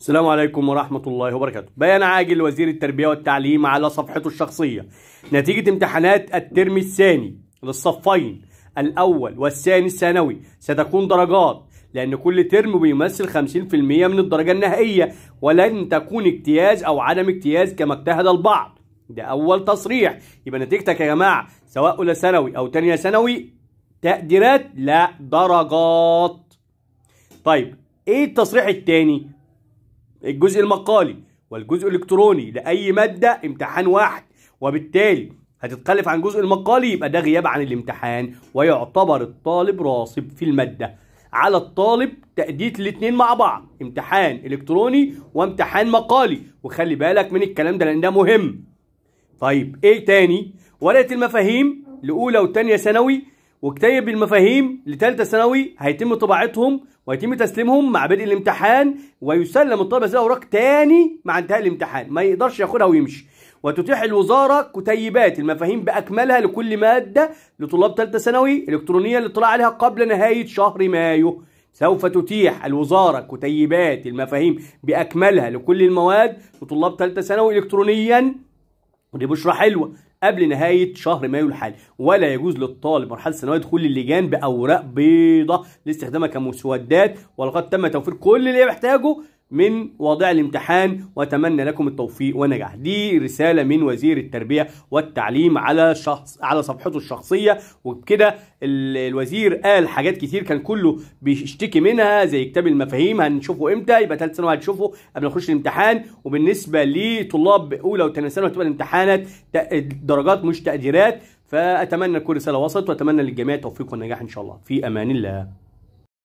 السلام عليكم ورحمة الله وبركاته بيان عاجل لوزير التربية والتعليم على صفحته الشخصية نتيجة امتحانات الترم الثاني للصفين الأول والثاني الثانوي ستكون درجات لأن كل ترم بيمثل 50% من الدرجة النهائية ولن تكون اجتياز أو عدم اجتياز كما اجتهد البعض ده أول تصريح يبقى نتيجتك يا جماعة سواء أولى ثانوي أو تانية ثانوي تقديرات لا درجات طيب إيه التصريح التاني؟ الجزء المقالي والجزء الالكتروني لاي ماده امتحان واحد وبالتالي هتتخلف عن جزء المقالي يبقى ده غياب عن الامتحان ويعتبر الطالب راسب في الماده على الطالب تاديه الاتنين مع بعض امتحان الكتروني وامتحان مقالي وخلي بالك من الكلام ده لان ده مهم طيب ايه تاني ورقه المفاهيم لاولى وثانيه ثانوي وكتيب المفاهيم لثالثه ثانوي هيتم طباعتهم ويتم تسليمهم مع بدء الامتحان ويسلم الطالب هذه الاوراق تاني مع انتهاء الامتحان ما يقدرش ياخدها ويمشي وتتيح الوزاره كتيبات المفاهيم باكملها لكل ماده لطلاب ثالثه ثانوي الكترونيه للاطلاع عليها قبل نهايه شهر مايو سوف تتيح الوزارة كتيبات المفاهيم بأكملها لكل المواد لطلاب ثالثة ثانوي إلكترونيا ودي بشرة حلوة قبل نهايه شهر مايو الحالي ولا يجوز للطالب مرحله ثانويه دخول اللجان باوراق بيضة لاستخدامها كمسودات ولقد تم توفير كل اللي محتاجه من وضع الامتحان واتمنى لكم التوفيق والنجاح دي رساله من وزير التربيه والتعليم على شخص على صفحته الشخصيه وبكده الوزير قال حاجات كتير كان كله بيشتكي منها زي كتاب المفاهيم هنشوفه امتى يبقى ثالث ثانوي هتشوفه قبل ما نخش الامتحان وبالنسبه لطلاب اولى وثانيه ثانوي هتبقى الامتحانات درجات مش تقديرات فاتمنى تكون رساله وصلت واتمنى للجميع التوفيق والنجاح ان شاء الله في امان الله